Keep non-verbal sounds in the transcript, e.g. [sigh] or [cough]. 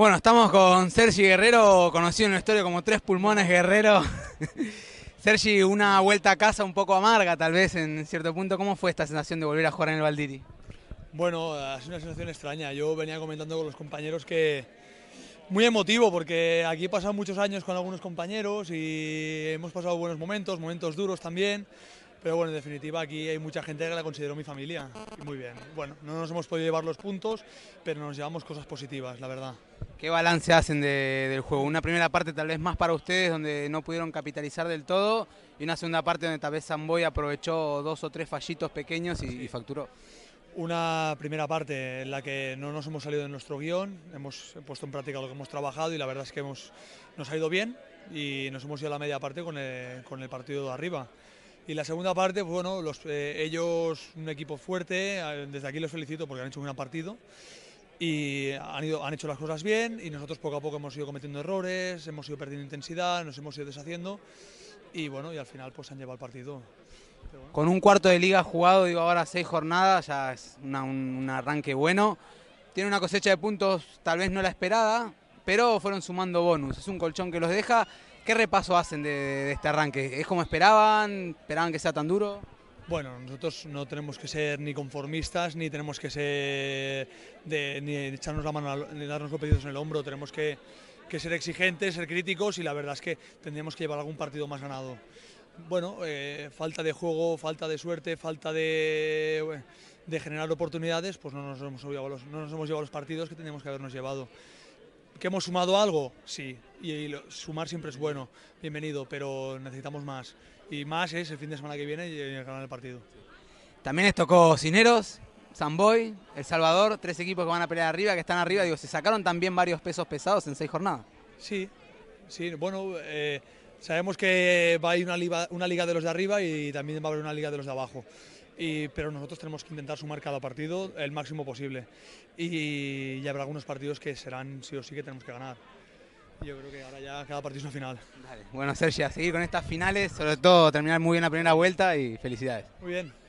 Bueno, estamos con Sergi Guerrero, conocido en la historia como Tres Pulmones Guerrero. [laughs] Sergi, una vuelta a casa un poco amarga tal vez en cierto punto. ¿Cómo fue esta sensación de volver a jugar en el Valdiri? Bueno, es una sensación extraña. Yo venía comentando con los compañeros que muy emotivo porque aquí he pasado muchos años con algunos compañeros y hemos pasado buenos momentos, momentos duros también. Pero bueno, en definitiva aquí hay mucha gente que la considero mi familia y muy bien. Bueno, no nos hemos podido llevar los puntos, pero nos llevamos cosas positivas, la verdad. ¿Qué balance hacen del juego? Una primera parte tal vez más para ustedes donde no pudieron capitalizar del todo y una segunda parte donde tal vez Samboy aprovechó dos o tres fallitos pequeños y, facturó. Una primera parte en la que no nos hemos salido de nuestro guión, hemos puesto en práctica lo que hemos trabajado y la verdad es que nos ha ido bien y nos hemos ido a la media parte con con el partido de arriba. Y la segunda parte, pues, bueno, los, eh, ellos un equipo fuerte, desde aquí los felicito porque han hecho un gran partido y han, ido, han hecho las cosas bien y nosotros poco a poco hemos ido cometiendo errores, hemos ido perdiendo intensidad, nos hemos ido deshaciendo y bueno, y al final pues han llevado el partido. Con un cuarto de liga jugado, digo ahora seis jornadas, ya es un, un arranque bueno. Tiene una cosecha de puntos tal vez no la esperada, pero fueron sumando bonus. Es un colchón que los deja ¿Qué repaso hacen de, este arranque? ¿Es como esperaban? ¿Esperaban que sea tan duro? Bueno, nosotros no tenemos que ser ni conformistas, ni tenemos que ser de, echarnos la mano, ni darnos los pedidos en el hombro. Tenemos que, ser exigentes, ser críticos y la verdad es que tendríamos que llevar algún partido más ganado bueno, eh, falta de juego, falta de suerte, falta de, generar oportunidades, pues no nos, hemos llevado los, los partidos que teníamos que habernos llevado. ¿Que hemos sumado algo? Sí, y, sumar siempre es bueno, bienvenido, pero necesitamos más. Y más es el fin de semana que viene y, el ganar el partido. También les tocó Cineros, Samboy, El Salvador, tres equipos que van a pelear arriba, que están arriba. Digo, se sacaron también varios pesos pesados en seis jornadas. Sí, sí, bueno, eh, sabemos que va a ir una liga, una liga de los de arriba y también va a haber una liga de los de abajo pero nosotros tenemos que intentar sumar cada partido el máximo posible y, habrá algunos partidos que serán sí o sí que tenemos que ganar. Yo creo que ahora ya cada partido es una final. Bueno, Sergio, a seguir con estas finales, sobre todo terminar muy bien la primera vuelta y felicidades. Muy bien,